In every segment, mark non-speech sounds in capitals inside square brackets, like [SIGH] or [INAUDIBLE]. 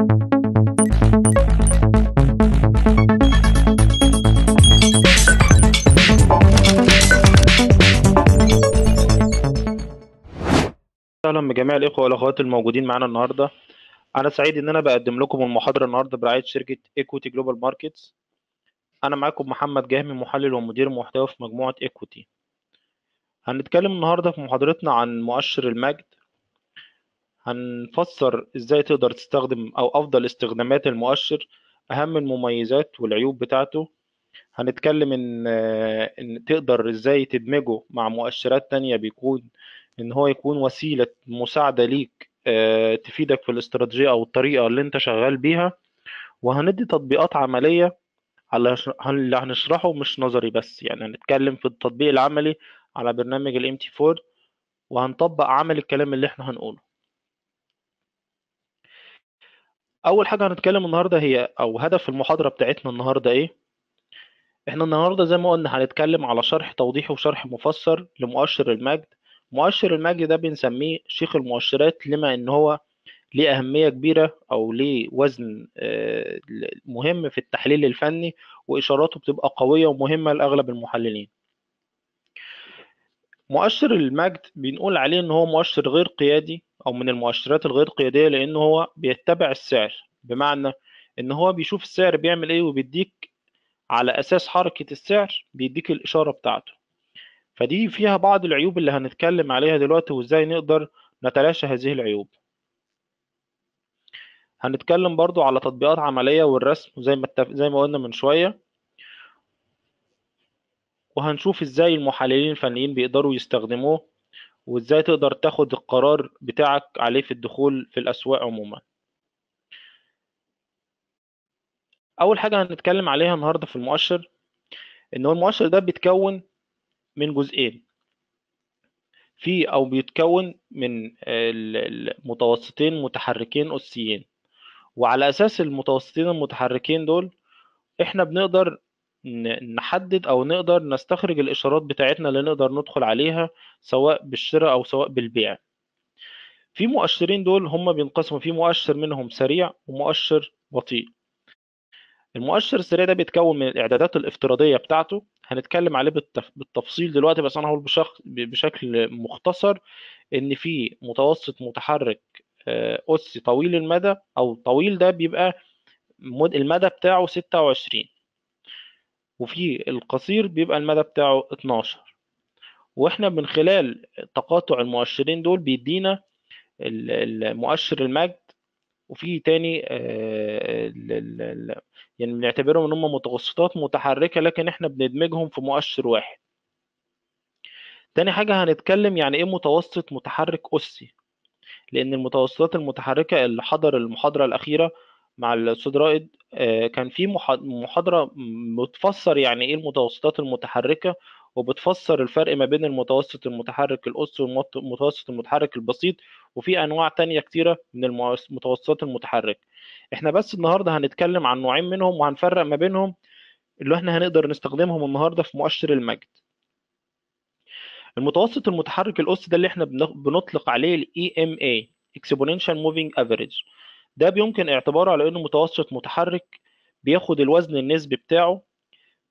اهلا بجميع الاخوه والاخوات الموجودين معانا النهارده انا سعيد ان انا بقدم لكم المحاضره النهارده برعايه شركه ايكوتي جلوبال ماركتس انا معاكم محمد جهمي محلل ومدير محتوى في مجموعه ايكوتي هنتكلم النهارده في محاضرتنا عن مؤشر المجد هنفسر ازاي تقدر تستخدم او افضل استخدامات المؤشر اهم المميزات والعيوب بتاعته هنتكلم ان آه، ان تقدر ازاي تدمجه مع مؤشرات تانية بيكون ان هو يكون وسيلة مساعدة ليك آه، تفيدك في الاستراتيجية او الطريقة اللي انت شغال بيها وهندي تطبيقات عملية على اللي هنشرحه مش نظري بس يعني هنتكلم في التطبيق العملي على برنامج الام تي 4 وهنطبق عمل الكلام اللي احنا هنقوله اول حاجه هنتكلم النهارده هي او هدف المحاضره بتاعتنا النهارده ايه احنا النهارده زي ما قلنا هنتكلم على شرح توضيحي وشرح مفسر لمؤشر المجد مؤشر المجد ده بنسميه شيخ المؤشرات لما ان هو ليه أهمية كبيرة أو ليه وزن آه، مهم في التحليل الفني وإشاراته بتبقى قوية ومهمة لأغلب المحللين مؤشر المجد بنقول عليه ان هو مؤشر غير قيادي او من المؤشرات الغير قياديه لان هو بيتبع السعر بمعنى ان هو بيشوف السعر بيعمل ايه وبيديك على اساس حركه السعر بيديك الاشاره بتاعته فدي فيها بعض العيوب اللي هنتكلم عليها دلوقتي وازاي نقدر نتلاشى هذه العيوب هنتكلم برضو على تطبيقات عمليه والرسم زي ما زي ما قلنا من شويه وهنشوف ازاي المحللين الفنيين بيقدروا يستخدموه وازاي تقدر تاخد القرار بتاعك عليه في الدخول في الاسواق عموما اول حاجه هنتكلم عليها النهارده في المؤشر ان هو المؤشر ده بيتكون من جزئين في او بيتكون من المتوسطين متحركين اسيين وعلى اساس المتوسطين المتحركين دول احنا بنقدر نحدد او نقدر نستخرج الاشارات بتاعتنا اللي نقدر ندخل عليها سواء بالشراء او سواء بالبيع في مؤشرين دول هم بينقسموا في مؤشر منهم سريع ومؤشر بطيء المؤشر السريع ده بيتكون من الاعدادات الافتراضيه بتاعته هنتكلم عليه بالتفصيل دلوقتي بس انا هقول بشكل مختصر ان في متوسط متحرك آه، اسي طويل المدى او طويل ده بيبقى المدى بتاعه 26 وفي القصير بيبقى المدى بتاعه 12 واحنا من خلال تقاطع المؤشرين دول بيدينا المؤشر المجد وفي تاني آه، يعني بنعتبرهم ان هم متوسطات متحركه لكن احنا بندمجهم في مؤشر واحد تاني حاجه هنتكلم يعني ايه متوسط متحرك اسي لان المتوسطات المتحركه اللي حضر المحاضره الاخيره مع الاستاذ رائد آه، كان في محاضره بتفسر يعني ايه المتوسطات المتحركه وبتفسر الفرق ما بين المتوسط المتحرك الأس والمتوسط المتحرك البسيط وفي أنواع تانية كتيرة من المتوسطات المتحرك احنا بس النهاردة هنتكلم عن نوعين منهم وهنفرق ما بينهم اللي احنا هنقدر نستخدمهم النهاردة في مؤشر المجد المتوسط المتحرك الأس ده اللي احنا بنطلق عليه ال EMA Exponential Moving Average ده بيمكن اعتباره على انه متوسط متحرك بياخد الوزن النسبي بتاعه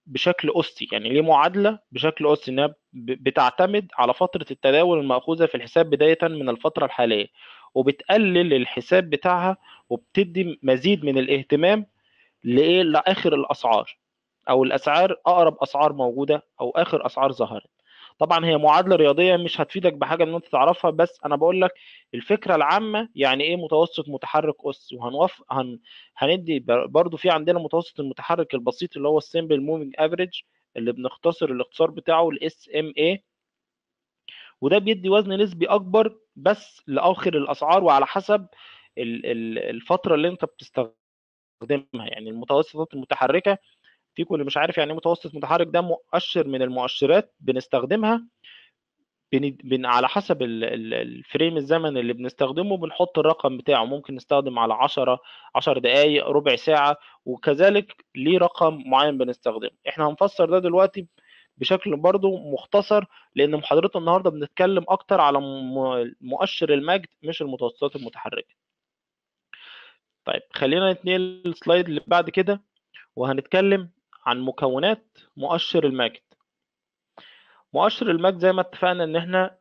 بشكل أسي يعني ليه معادلة بشكل أسي إنها بتعتمد على فترة التداول المأخوذة في الحساب بداية من الفترة الحالية وبتقلل الحساب بتاعها وبتدي مزيد من الاهتمام لإيه لآخر الأسعار أو الأسعار أقرب أسعار موجودة أو آخر أسعار ظهرت طبعا هي معادله رياضيه مش هتفيدك بحاجه ان انت تعرفها بس انا بقول لك الفكره العامه يعني ايه متوسط متحرك اسي وهنوف هن... هندي برضو في عندنا متوسط المتحرك البسيط اللي هو السمبل موفينج افريج اللي بنختصر الاختصار بتاعه الاس ام اي وده بيدي وزن نسبي اكبر بس لاخر الاسعار وعلى حسب الفتره اللي انت بتستخدمها يعني المتوسطات المتحركه التكتيك واللي مش عارف يعني ايه متوسط متحرك ده مؤشر من المؤشرات بنستخدمها بن... بن... على حسب ال... ال... الفريم الزمن اللي بنستخدمه بنحط الرقم بتاعه ممكن نستخدم على 10 10 دقائق ربع ساعة وكذلك ليه رقم معين بنستخدمه احنا هنفسر ده دلوقتي بشكل برضو مختصر لان محاضرتنا النهارده بنتكلم اكتر على مؤشر المجد مش المتوسطات المتحركه طيب خلينا نتنقل السلايد اللي بعد كده وهنتكلم عن مكونات مؤشر المجد مؤشر المجد زي ما اتفقنا ان احنا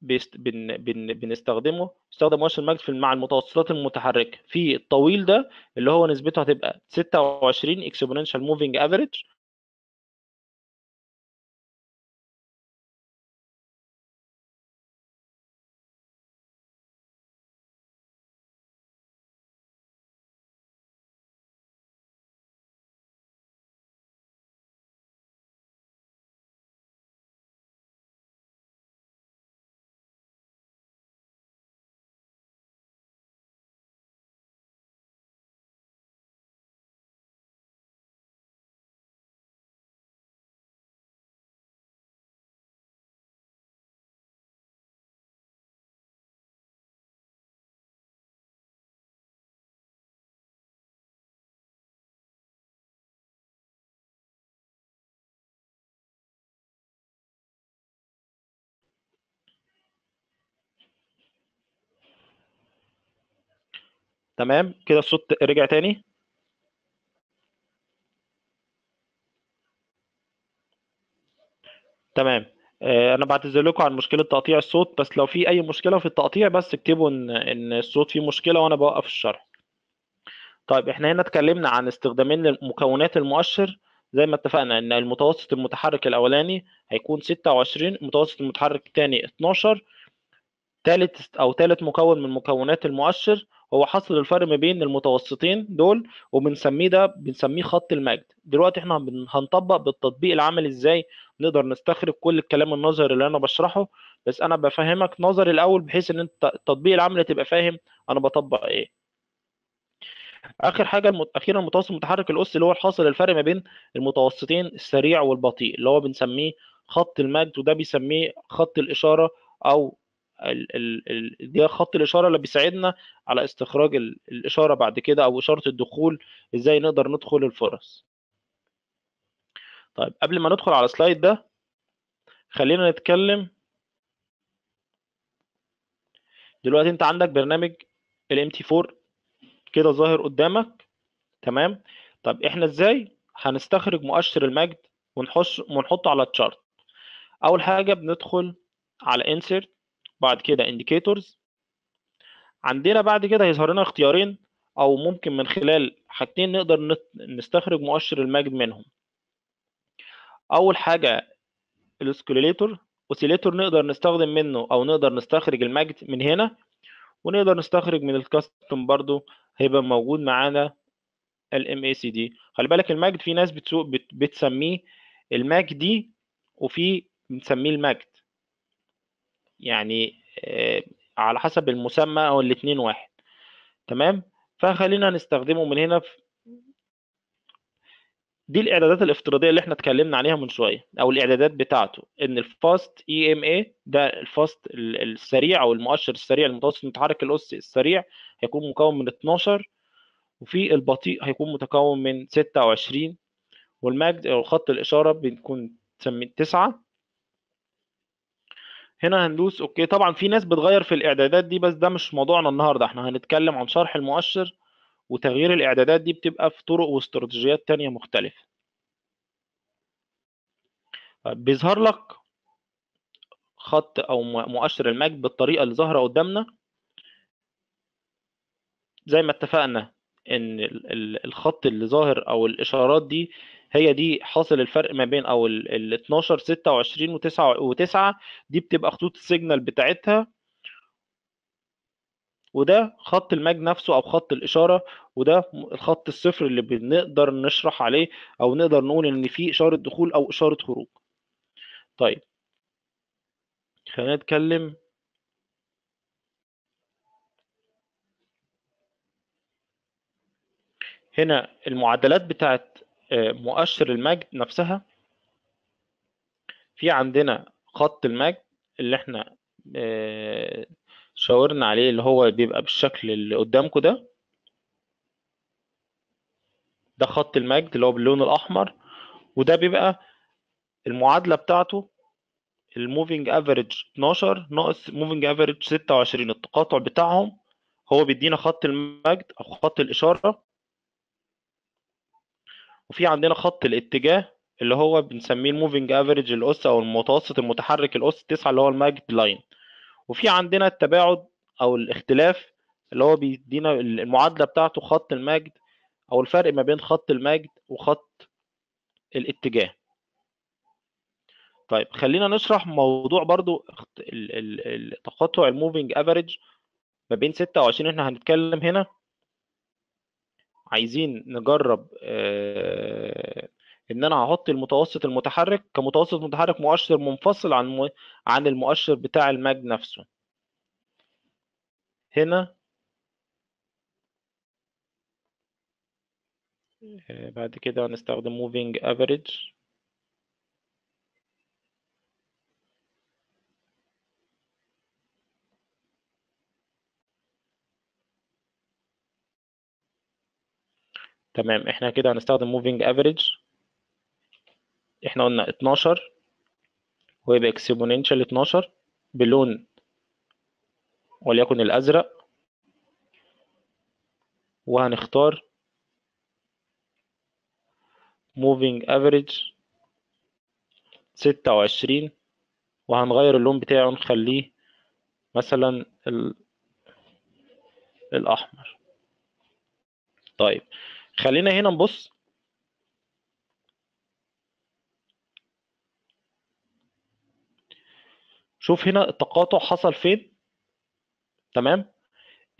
بيست... بن... بن... بنستخدمه استخدم مؤشر المجد في مع المتوسطات المتحركه في الطويل ده اللي هو نسبته هتبقى 26 اكسبوننشال موفينج افريج تمام كده الصوت رجع تاني تمام آه، انا بعتذر لكم عن مشكله تقطيع الصوت بس لو في اي مشكله في التقطيع بس اكتبوا ان ان الصوت فيه مشكله وانا بوقف الشرح طيب احنا هنا اتكلمنا عن استخدامين لمكونات المؤشر زي ما اتفقنا ان المتوسط المتحرك الاولاني هيكون 26 المتوسط المتحرك الثاني 12 ثالث او ثالث مكون من مكونات المؤشر هو حصر الفرق ما بين المتوسطين دول وبنسميه ده بنسميه خط المجد دلوقتي احنا هنطبق بالتطبيق العمل ازاي نقدر نستخرج كل الكلام النظري اللي انا بشرحه بس انا بفهمك نظري الاول بحيث ان انت التطبيق العملي تبقى فاهم انا بطبق ايه اخر حاجه المت... اخيرا المتوسط المتحرك الاسي اللي هو الحاصل الفرق ما بين المتوسطين السريع والبطيء اللي هو بنسميه خط المجد وده بيسميه خط الاشاره او دي خط الاشاره اللي بيساعدنا على استخراج الاشاره بعد كده او اشاره الدخول ازاي نقدر ندخل الفرص طيب قبل ما ندخل على السلايد ده خلينا نتكلم دلوقتي انت عندك برنامج ال MT4 كده ظاهر قدامك تمام طب احنا ازاي هنستخرج مؤشر المجد ونحش ونحطه على التشارت اول حاجه بندخل على insert بعد كده indicators عندنا بعد كده هيظهر لنا اختيارين او ممكن من خلال حاجتين نقدر نستخرج مؤشر المجد منهم اول حاجه الاسكوليتور اوسيليتور نقدر نستخدم منه او نقدر نستخرج المجد من هنا ونقدر نستخرج من الكاستم برضو هيبقى موجود معانا ال MACD خلي بالك المجد في ناس بتسوق بتسميه المجد دي وفي بنسميه المجد يعني آه، على حسب المسمى او الاثنين واحد تمام فخلينا نستخدمه من هنا في دي الاعدادات الافتراضيه اللي احنا اتكلمنا عليها من شويه او الاعدادات بتاعته ان الفاست اي ام اي ده الفاست السريع او المؤشر السريع المتوسط المتحرك الاسي السريع هيكون مكون من 12 وفي البطيء هيكون متكون من 26 والماجد او خط الاشاره بيكون 9 هنا هندوس اوكي طبعا في ناس بتغير في الاعدادات دي بس ده مش موضوعنا النهارده احنا هنتكلم عن شرح المؤشر وتغيير الاعدادات دي بتبقى في طرق واستراتيجيات تانية مختلفة بيظهر لك خط او مؤشر الماج بالطريقة اللي ظاهرة قدامنا زي ما اتفقنا ان الخط اللي ظاهر او الاشارات دي هي دي حاصل الفرق ما بين او ال 12 26 و9 و9 دي بتبقى خطوط السيجنال بتاعتها وده خط الماج نفسه او خط الاشاره وده الخط الصفر اللي بنقدر نشرح عليه او نقدر نقول ان في اشاره دخول او اشاره خروج طيب خلينا نتكلم هنا المعادلات بتاعت مؤشر المجد نفسها في عندنا خط المجد اللي احنا آه، شاورنا عليه اللي هو بيبقى بالشكل اللي قدامكم ده ده خط المجد اللي هو باللون الاحمر وده بيبقى المعادله بتاعته الموفينج افريج 12 ناقص موفينج افريج 26 التقاطع بتاعهم هو بيدينا خط المجد او خط الاشاره وفي عندنا خط الاتجاه اللي هو بنسميه الموفينج افريج الاس او المتوسط المتحرك الاس 9 اللي هو الماجد لاين وفي عندنا التباعد او الاختلاف اللي هو بيدينا المعادله بتاعته خط الماجد او الفرق ما بين خط الماجد وخط الاتجاه طيب خلينا نشرح موضوع برضو تقاطع الموفينج افريج ما بين 26 احنا هنتكلم هنا عايزين نجرب آه، ان انا هحط المتوسط المتحرك كمتوسط متحرك مؤشر منفصل عن عن المؤشر بتاع الماج نفسه هنا آه، بعد كده هنستخدم moving average تمام احنا كده هنستخدم moving average احنا قلنا 12 ويبقى اكسبوننشال 12 بلون وليكن الازرق وهنختار moving average 26 وهنغير اللون بتاعه نخليه مثلا الأحمر طيب خلينا هنا نبص شوف هنا التقاطع حصل فين تمام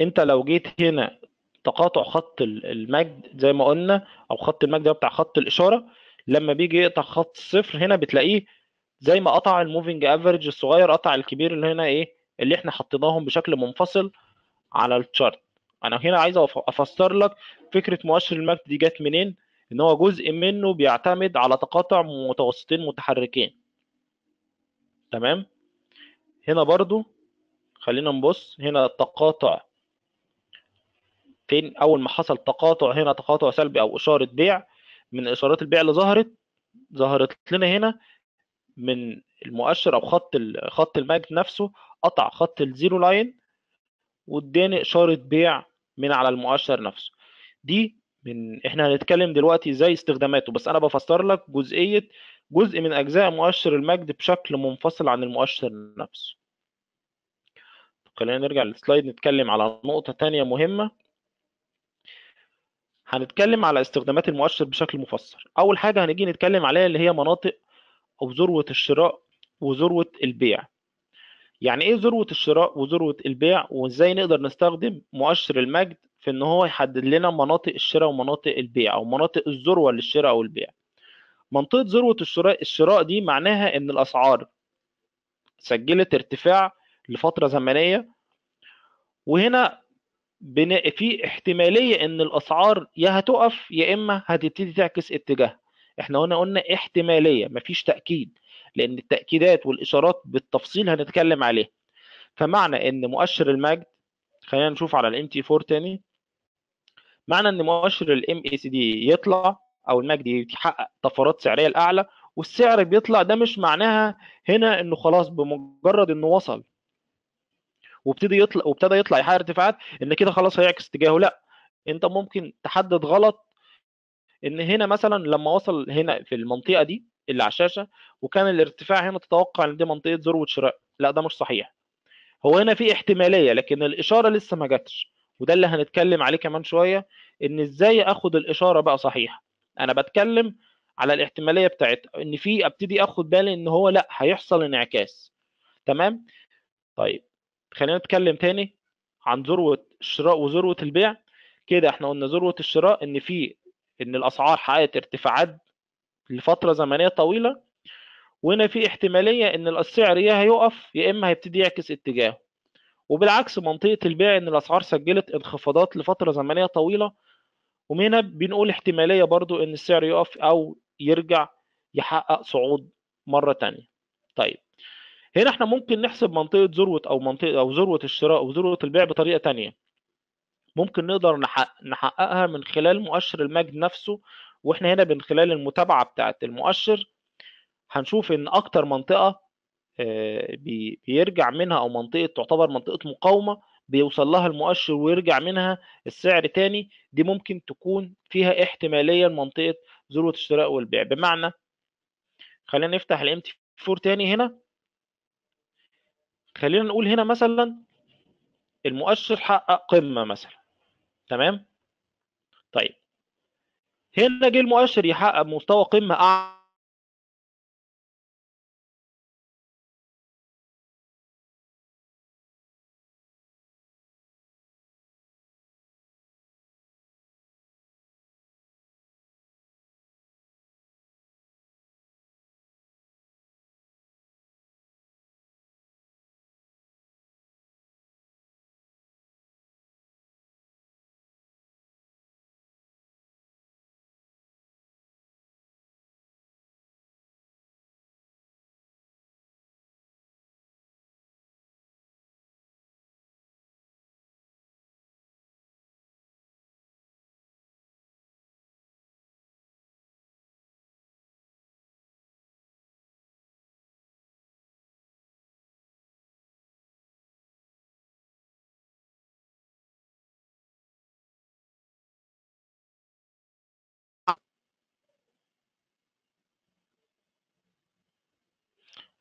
انت لو جيت هنا تقاطع خط المجد زي ما قلنا او خط المجد بتاع خط الاشاره لما بيجي يقطع خط الصفر هنا بتلاقيه زي ما قطع الموفينج افريج الصغير قطع الكبير اللي هنا ايه اللي احنا حطيناهم بشكل منفصل على الشارت انا هنا عايز افسر لك فكره مؤشر المجد دي جت منين ان هو جزء منه بيعتمد على تقاطع متوسطين متحركين تمام هنا برضو خلينا نبص هنا التقاطع فين اول ما حصل تقاطع هنا تقاطع سلبي او اشاره بيع من اشارات البيع اللي ظهرت ظهرت لنا هنا من المؤشر او خط خط المجد نفسه قطع خط الزيرو لاين واداني اشاره بيع من على المؤشر نفسه دي من احنا هنتكلم دلوقتي ازاي استخداماته بس انا بفسر لك جزئيه جزء من اجزاء مؤشر المجد بشكل منفصل عن المؤشر نفسه خلينا نرجع للسلايد نتكلم على نقطه تانية مهمه هنتكلم على استخدامات المؤشر بشكل مفصل اول حاجه هنيجي نتكلم عليها اللي هي مناطق او ذروه الشراء وذروه البيع يعني ايه ذروه الشراء وذروه البيع وازاي نقدر نستخدم مؤشر المجد في ان هو يحدد لنا مناطق الشراء ومناطق البيع او مناطق الذروه للشراء او البيع منطقه ذروه الشراء الشراء دي معناها ان الاسعار سجلت ارتفاع لفتره زمنيه وهنا بناء في احتماليه ان الاسعار يا هتقف يا اما هتبتدي تعكس اتجاه احنا هنا قلنا احتماليه مفيش تاكيد لان التاكيدات والاشارات بالتفصيل هنتكلم عليها فمعنى ان مؤشر المجد خلينا نشوف على الام تي 4 تاني معنى ان مؤشر الام اي سي دي يطلع او المجد يحقق طفرات سعريه الاعلى والسعر بيطلع ده مش معناها هنا انه خلاص بمجرد انه وصل وابتدي يطلع وابتدى يطلع يحقق ارتفاعات ان كده خلاص هيعكس اتجاهه لا انت ممكن تحدد غلط ان هنا مثلا لما وصل هنا في المنطقه دي اللي على الشاشه وكان الارتفاع هنا تتوقع ان دي منطقه ذروه شراء لا ده مش صحيح هو هنا في احتماليه لكن الاشاره لسه ما جاتش وده اللي هنتكلم عليه كمان شويه ان ازاي اخد الاشاره بقى صحيحه انا بتكلم على الاحتماليه بتاعتها ان في ابتدي اخد بالي ان هو لا هيحصل انعكاس تمام طيب خلينا نتكلم تاني عن ذروه الشراء وذروه البيع كده احنا قلنا ذروه الشراء ان في ان الاسعار حققت ارتفاعات لفتره زمنيه طويله وهنا في احتماليه ان السعر يا هيقف يا اما هيبتدي يعكس اتجاهه وبالعكس منطقه البيع ان الاسعار سجلت انخفاضات لفتره زمنيه طويله ومن هنا بنقول احتماليه برضو ان السعر يقف او يرجع يحقق صعود مره تانية طيب هنا احنا ممكن نحسب منطقه ذروه او منطقه او ذروه الشراء وذروه البيع بطريقه تانية ممكن نقدر نحققها من خلال مؤشر المجد نفسه واحنا هنا من خلال المتابعه بتاعه المؤشر هنشوف ان اكتر منطقه آه، بيرجع منها او منطقه تعتبر منطقه مقاومه بيوصل لها المؤشر ويرجع منها السعر تاني دي ممكن تكون فيها احتماليه منطقه ذروه الشراء والبيع بمعنى خلينا نفتح الام تي 4 تاني هنا خلينا نقول هنا مثلا المؤشر حقق قمه مثلا تمام طيب هنا جه المؤشر يحقق مستوى قمة أعلى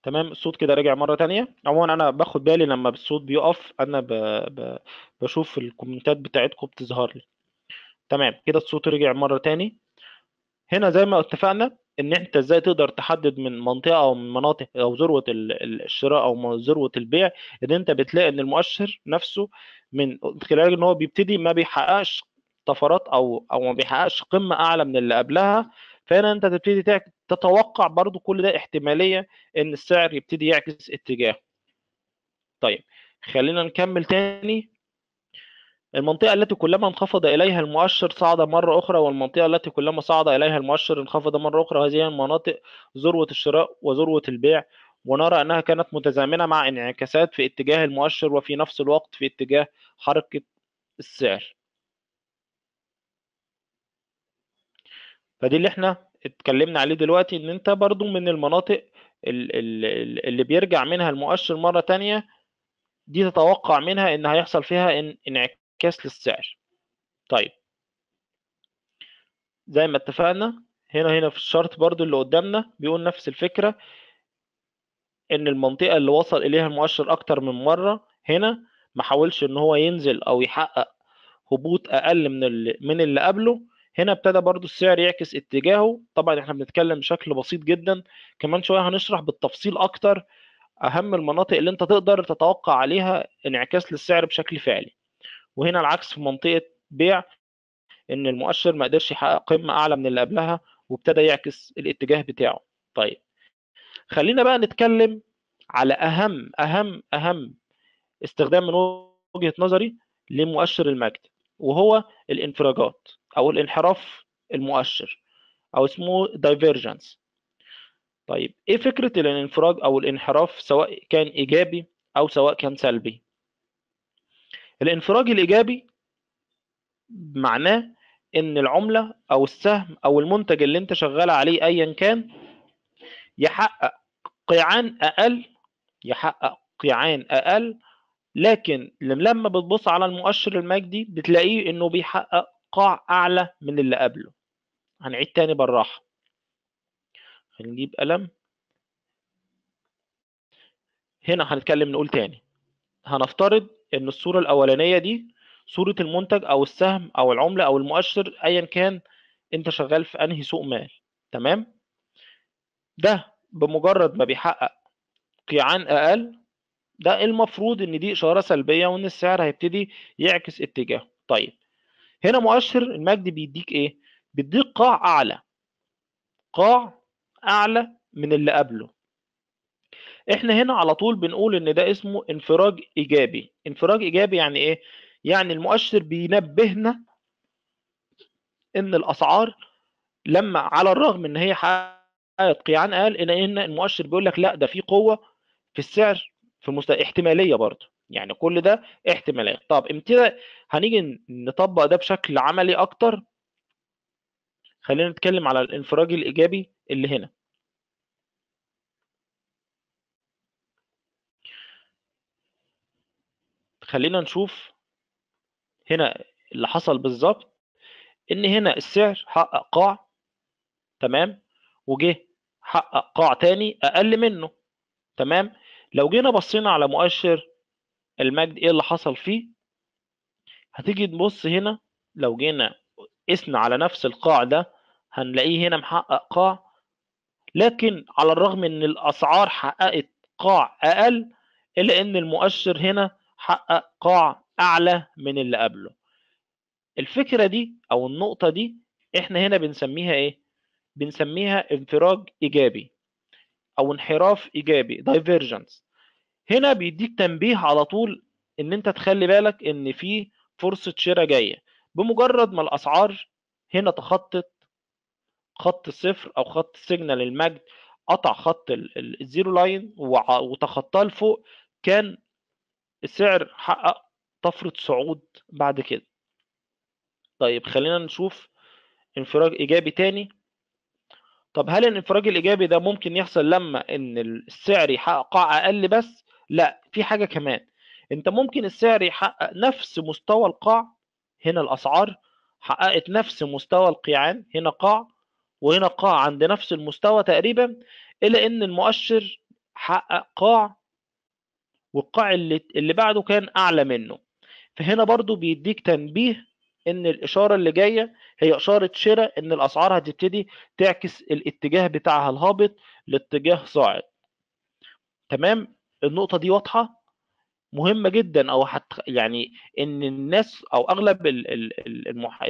تمام الصوت كده راجع مره تانية عموما انا باخد بالي لما الصوت بيقف انا ب... ب... بشوف الكومنتات بتاعتكم بتظهر لي تمام كده الصوت رجع مره تاني هنا زي ما اتفقنا ان انت ازاي تقدر تحدد من منطقه او من مناطق او ذروه الشراء او ذروه البيع ان انت بتلاقي ان المؤشر نفسه من خلال ان هو بيبتدي ما بيحققش طفرات او او ما بيحققش قمه اعلى من اللي قبلها فهنا انت تبتدي تتوقع برضو كل ده احتماليه ان السعر يبتدي يعكس اتجاهه طيب خلينا نكمل تاني المنطقة التي كلما انخفض إليها المؤشر صعد مرة أخرى والمنطقة التي كلما صعد إليها المؤشر انخفض مرة أخرى هذه المناطق ذروة الشراء وذروة البيع ونرى أنها كانت متزامنة مع انعكاسات في اتجاه المؤشر وفي نفس الوقت في اتجاه حركة السعر فدي اللي احنا اتكلمنا عليه دلوقتي ان انت برضو من المناطق اللي بيرجع منها المؤشر مرة تانية دي تتوقع منها ان هيحصل فيها انعكاس للسعر طيب زي ما اتفقنا هنا هنا في الشرط برضو اللي قدامنا بيقول نفس الفكرة ان المنطقة اللي وصل اليها المؤشر اكتر من مرة هنا ما حاولش ان هو ينزل او يحقق هبوط اقل من اللي من اللي قبله هنا ابتدى برضو السعر يعكس اتجاهه طبعا احنا بنتكلم بشكل بسيط جدا كمان شويه هنشرح بالتفصيل اكتر اهم المناطق اللي انت تقدر تتوقع عليها انعكاس للسعر بشكل فعلي وهنا العكس في منطقه بيع ان المؤشر ما قدرش يحقق قمه اعلى من اللي قبلها وابتدى يعكس الاتجاه بتاعه طيب خلينا بقى نتكلم على اهم اهم اهم استخدام من وجهه نظري لمؤشر المجد وهو الانفراجات او الانحراف المؤشر او اسمه دايفرجنس طيب ايه فكره الانفراج او الانحراف سواء كان ايجابي او سواء كان سلبي الانفراج الايجابي معناه ان العمله او السهم او المنتج اللي انت شغال عليه ايا كان يحقق قيعان اقل يحقق قيعان اقل لكن لما بتبص على المؤشر المجدي بتلاقيه انه بيحقق قاع اعلى من اللي قبله هنعيد تاني بالراحه هنجيب قلم هنا هنتكلم نقول تاني هنفترض ان الصوره الاولانيه دي صوره المنتج او السهم او العمله او المؤشر ايا كان انت شغال في انهي سوق مال تمام ده بمجرد ما بيحقق قيعان اقل ده المفروض ان دي اشاره سلبيه وان السعر هيبتدي يعكس اتجاهه طيب هنا مؤشر المجد بيديك ايه؟ بيديك قاع اعلى قاع اعلى من اللي قبله احنا هنا على طول بنقول ان ده اسمه انفراج ايجابي انفراج ايجابي يعني ايه يعني المؤشر بينبهنا ان الاسعار لما على الرغم ان هي حققت قيعان قال ان ان المؤشر بيقول لك لا ده في قوه في السعر في مست... احتماليه برضه يعني كل ده احتمالات طب امتى هنيجي نطبق ده بشكل عملي اكتر خلينا نتكلم على الانفراج الايجابي اللي هنا خلينا نشوف هنا اللي حصل بالظبط ان هنا السعر حقق قاع تمام وجه حقق قاع تاني اقل منه تمام لو جينا بصينا على مؤشر المجد ايه اللي حصل فيه هتيجي تبص هنا لو جينا قسنا على نفس القاع ده هنلاقيه هنا محقق قاع لكن على الرغم ان الاسعار حققت قاع اقل الا ان المؤشر هنا حقق قاع اعلى من اللي قبله الفكره دي او النقطه دي احنا هنا بنسميها ايه بنسميها انفراج ايجابي او انحراف ايجابي دايفيرجنس هنا بيديك تنبيه على طول ان انت تخلي بالك ان في فرصه شراء جايه بمجرد ما الاسعار هنا تخطت خط الصفر او خط سيجنال المجد قطع خط الزيرو لاين وتخطاه لفوق كان السعر حقق طفره صعود بعد كده طيب خلينا نشوف انفراج ايجابي تاني طب هل الانفراج الايجابي ده ممكن يحصل لما ان السعر يحقق قاع اقل بس لا في حاجه كمان انت ممكن السعر يحقق نفس مستوى القاع هنا الاسعار حققت نفس مستوى القيعان هنا قاع وهنا قاع عند نفس المستوى تقريبا الا ان المؤشر حقق قاع والقاع اللي اللي بعده كان اعلى منه فهنا برضو بيديك تنبيه ان الاشاره اللي جايه هي اشاره شراء ان الاسعار هتبتدي تعكس الاتجاه بتاعها الهابط لاتجاه صاعد تمام النقطه دي واضحه مهمه جدا او حت يعني ان الناس او اغلب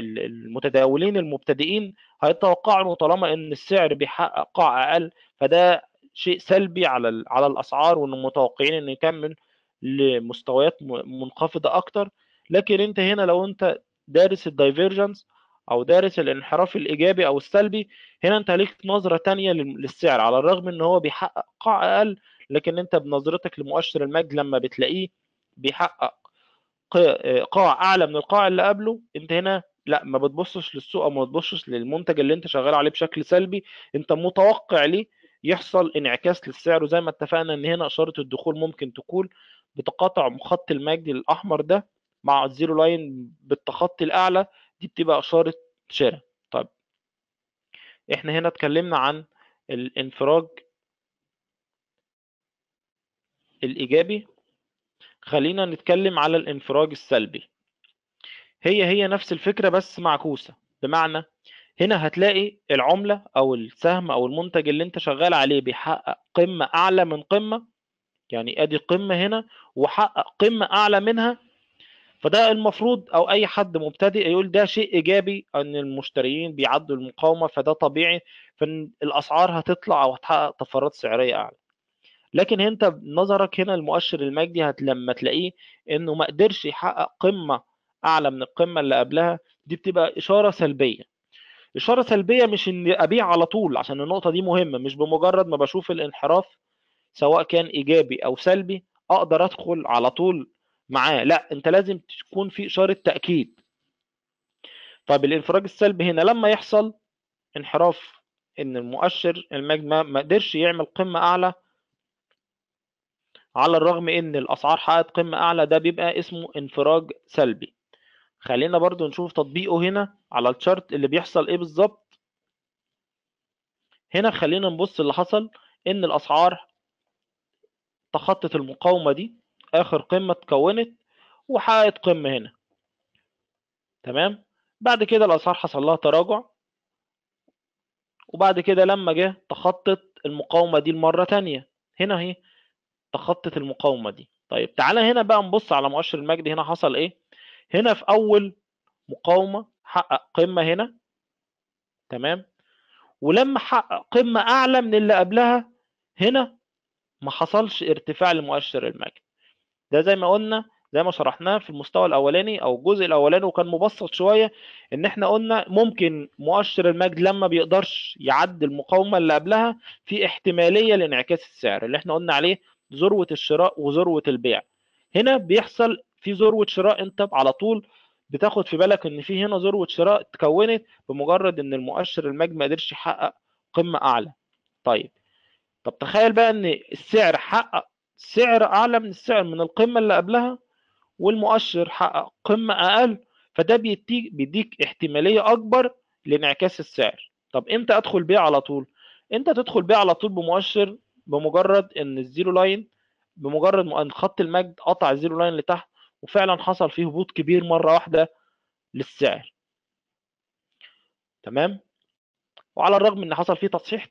المتداولين المبتدئين هيتوقعوا انه طالما ان السعر بيحقق قاع اقل فده شيء سلبي على على الاسعار وان متوقعين انه يكمل لمستويات منخفضه اكتر لكن انت هنا لو انت دارس الدايفيرجنس او دارس الانحراف الايجابي او السلبي هنا انت ليك نظره تانية للسعر على الرغم ان هو بيحقق قاع اقل لكن انت بنظرتك لمؤشر المجد لما بتلاقيه بيحقق قاع اعلى من القاع اللي قبله انت هنا لا ما بتبصش للسوق او ما بتبصش للمنتج اللي انت شغال عليه بشكل سلبي انت متوقع ليه يحصل انعكاس للسعر وزي ما اتفقنا ان هنا اشاره الدخول ممكن تكون بتقاطع خط المجد الاحمر ده مع الزيرو لاين بالتخطي الاعلى دي بتبقى اشاره شراء طيب احنا هنا اتكلمنا عن الانفراج الإيجابي خلينا نتكلم على الانفراج السلبي هي هي نفس الفكرة بس معكوسة بمعنى هنا هتلاقي العملة أو السهم أو المنتج اللي أنت شغال عليه بيحقق قمة أعلى من قمة يعني أدي قمة هنا وحقق قمة أعلى منها فده المفروض او اي حد مبتدئ يقول ده شيء ايجابي ان المشترين بيعدوا المقاومه فده طبيعي فالاسعار هتطلع او هتحقق طفرات سعريه اعلى لكن انت نظرك هنا المؤشر المجدي هت لما تلاقيه انه ما قدرش يحقق قمه اعلى من القمه اللي قبلها دي بتبقى اشاره سلبيه اشاره سلبيه مش ان ابيع على طول عشان النقطه دي مهمه مش بمجرد ما بشوف الانحراف سواء كان ايجابي او سلبي اقدر ادخل على طول معاه لا انت لازم تكون في اشاره تاكيد طب الانفراج السلبي هنا لما يحصل انحراف ان المؤشر المجمع ما قدرش يعمل قمه اعلى على الرغم ان الاسعار حققت قمه اعلى ده بيبقى اسمه انفراج سلبي خلينا برضو نشوف تطبيقه هنا على الشارت اللي بيحصل ايه بالظبط هنا خلينا نبص اللي حصل ان الاسعار تخطت المقاومه دي اخر قمه اتكونت وحققت قمه هنا تمام بعد كده الاسعار حصل لها تراجع وبعد كده لما جه تخطت المقاومه دي المره تانية هنا اهي تخطت المقاومه دي طيب تعالى هنا بقى نبص على مؤشر المجد هنا حصل ايه هنا في اول مقاومه حقق قمه هنا تمام ولما حقق قمه اعلى من اللي قبلها هنا ما حصلش ارتفاع لمؤشر المجد ده زي ما قلنا زي ما شرحناه في المستوى الاولاني او الجزء الاولاني وكان مبسط شويه ان احنا قلنا ممكن مؤشر المجد لما بيقدرش يعد المقاومه اللي قبلها في احتماليه لانعكاس السعر اللي احنا قلنا عليه ذروه الشراء وذروه البيع هنا بيحصل في ذروه شراء انت على طول بتاخد في بالك ان في هنا ذروه شراء تكونت بمجرد ان المؤشر المجمع ما قدرش يحقق قمه اعلى طيب طب تخيل بقى ان السعر حقق سعر اعلى من السعر من القمه اللي قبلها والمؤشر حقق قمه اقل فده بيديك بيديك احتماليه اكبر لانعكاس السعر طب امتى ادخل بيع على طول انت تدخل بيع على طول بمؤشر بمجرد ان الزيرو لاين بمجرد ان خط المجد قطع الزيرو لاين لتحت وفعلا حصل فيه هبوط كبير مره واحده للسعر تمام وعلى الرغم ان حصل فيه تصحيح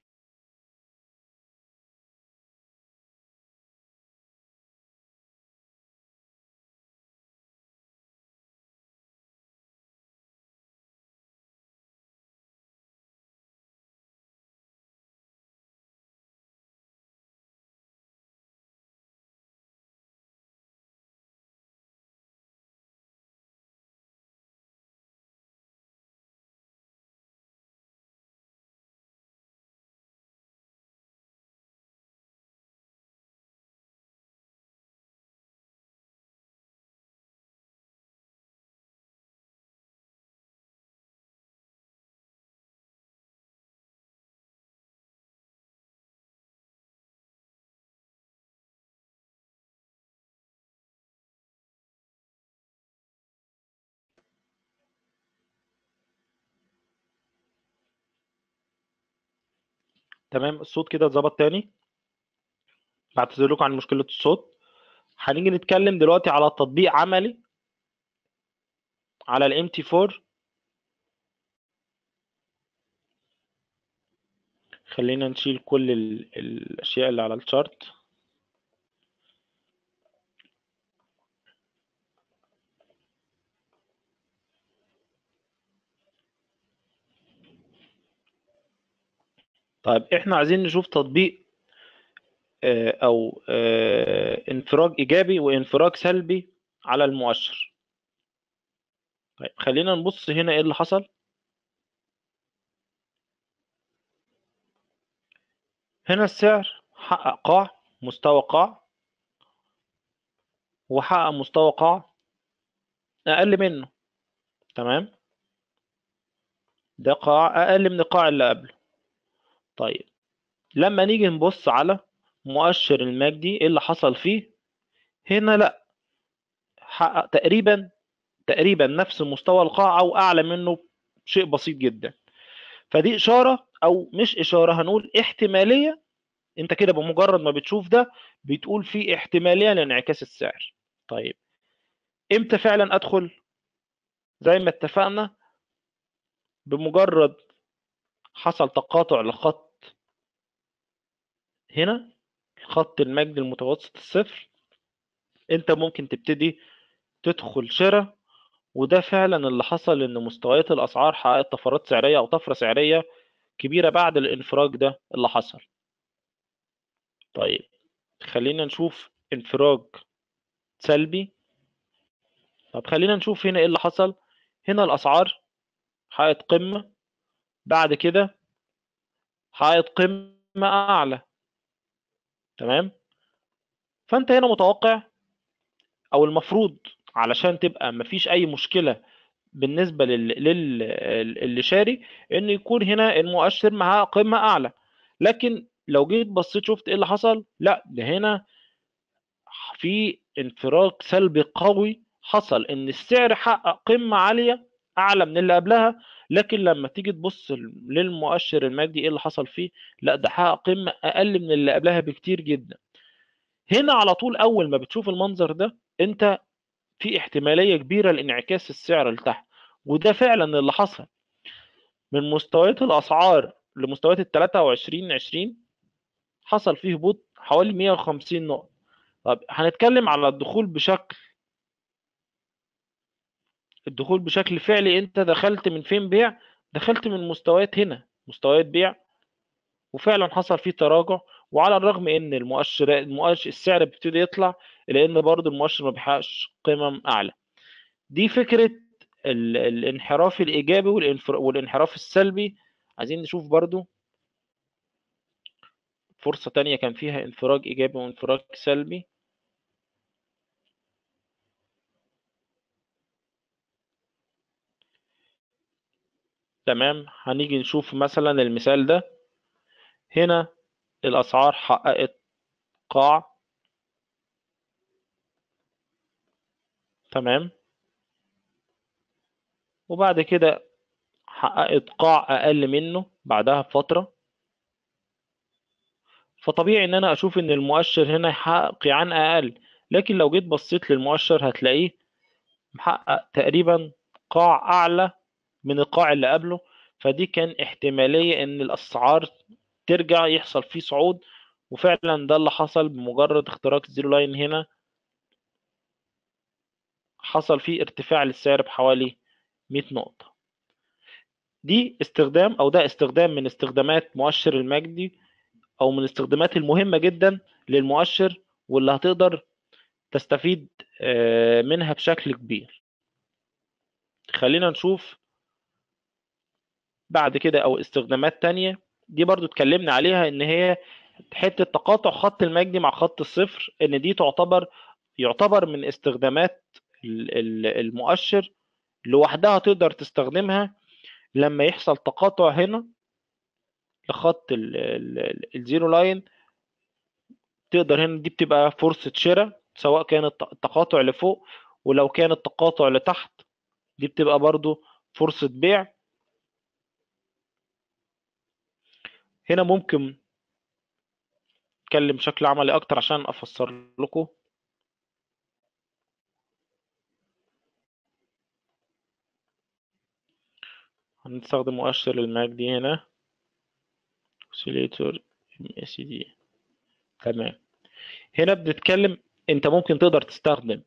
تمام الصوت كده اتظبط تاني بعتذر لكم عن مشكله الصوت هنيجي نتكلم دلوقتي على تطبيق عملي على الام تي 4 خلينا نشيل كل الاشياء اللي على الشارت طيب احنا عايزين نشوف تطبيق آه، او آه، انفراج ايجابي وانفراج سلبي على المؤشر طيب خلينا نبص هنا ايه اللي حصل هنا السعر حقق قاع مستوى قاع وحقق مستوى قاع اقل منه تمام ده قاع اقل من القاع اللي قبله طيب لما نيجي نبص على مؤشر المجدي ايه اللي حصل فيه هنا لا حقق تقريبا تقريبا نفس مستوى القاعة اعلى منه شيء بسيط جدا فدي إشارة أو مش إشارة هنقول احتمالية أنت كده بمجرد ما بتشوف ده بتقول في احتمالية لانعكاس السعر طيب إمتى فعلا أدخل زي ما اتفقنا بمجرد حصل تقاطع لخط هنا خط المجد المتوسط الصفر انت ممكن تبتدي تدخل شراء وده فعلا اللي حصل ان مستويات الاسعار حققت طفرات سعريه او طفره سعريه كبيره بعد الانفراج ده اللي حصل طيب خلينا نشوف انفراج سلبي طب خلينا نشوف هنا ايه اللي حصل هنا الاسعار حققت قمه بعد كده حققت قمه اعلى تمام فانت هنا متوقع او المفروض علشان تبقى مفيش اي مشكله بالنسبه لل... لل... اللي شاري ان يكون هنا المؤشر معاه قمه اعلى لكن لو جيت بصيت شفت ايه اللي حصل لا ده هنا في انفراج سلبي قوي حصل ان السعر حقق قمه عاليه اعلى من اللي قبلها لكن لما تيجي تبص للمؤشر المادي ايه اللي حصل فيه لا ده حقق قمه اقل من اللي قبلها بكتير جدا هنا على طول اول ما بتشوف المنظر ده انت في احتماليه كبيره لانعكاس السعر لتحت وده فعلا اللي حصل من مستويات الاسعار لمستويات ال 23 20 حصل فيه هبوط حوالي 150 نقطه طب هنتكلم على الدخول بشكل الدخول بشكل فعلي انت دخلت من فين بيع دخلت من مستويات هنا مستويات بيع وفعلا حصل فيه تراجع وعلى الرغم ان المؤشر المؤشر السعر بيبتدي يطلع لان برضه المؤشر ما بيحققش قمم اعلى دي فكره ال... الانحراف الايجابي والانفر... والانحراف السلبي عايزين نشوف برضه فرصه تانية كان فيها انفراج ايجابي وانفراج سلبي تمام هنيجي نشوف مثلا المثال ده هنا الأسعار حققت قاع تمام وبعد كده حققت قاع أقل منه بعدها بفترة فطبيعي إن أنا أشوف إن المؤشر هنا يحقق قيعان أقل لكن لو جيت بصيت للمؤشر هتلاقيه محقق تقريبا قاع أعلى من القاع اللي قبله فدي كان احتمالية ان الاسعار ترجع يحصل فيه صعود وفعلا ده اللي حصل بمجرد اختراق الزيرو لاين هنا حصل فيه ارتفاع للسعر بحوالي 100 نقطة دي استخدام او ده استخدام من استخدامات مؤشر المجدي او من الاستخدامات المهمة جدا للمؤشر واللي هتقدر تستفيد آه، منها بشكل كبير خلينا نشوف بعد كده او استخدامات تانية دي برضو اتكلمنا عليها ان هي حته تقاطع خط المجدي مع خط الصفر ان دي تعتبر يعتبر من استخدامات المؤشر لوحدها تقدر تستخدمها لما يحصل تقاطع هنا لخط الزيرو لاين تقدر هنا دي بتبقى فرصة شراء سواء كان التقاطع لفوق ولو كان التقاطع لتحت دي بتبقى برضو فرصة بيع هنا ممكن اتكلم بشكل عملي اكتر عشان افسر لكم هنستخدم مؤشر الماك دي هنا اوسيليتور ام اس دي تمام هنا بنتكلم انت ممكن تقدر تستخدم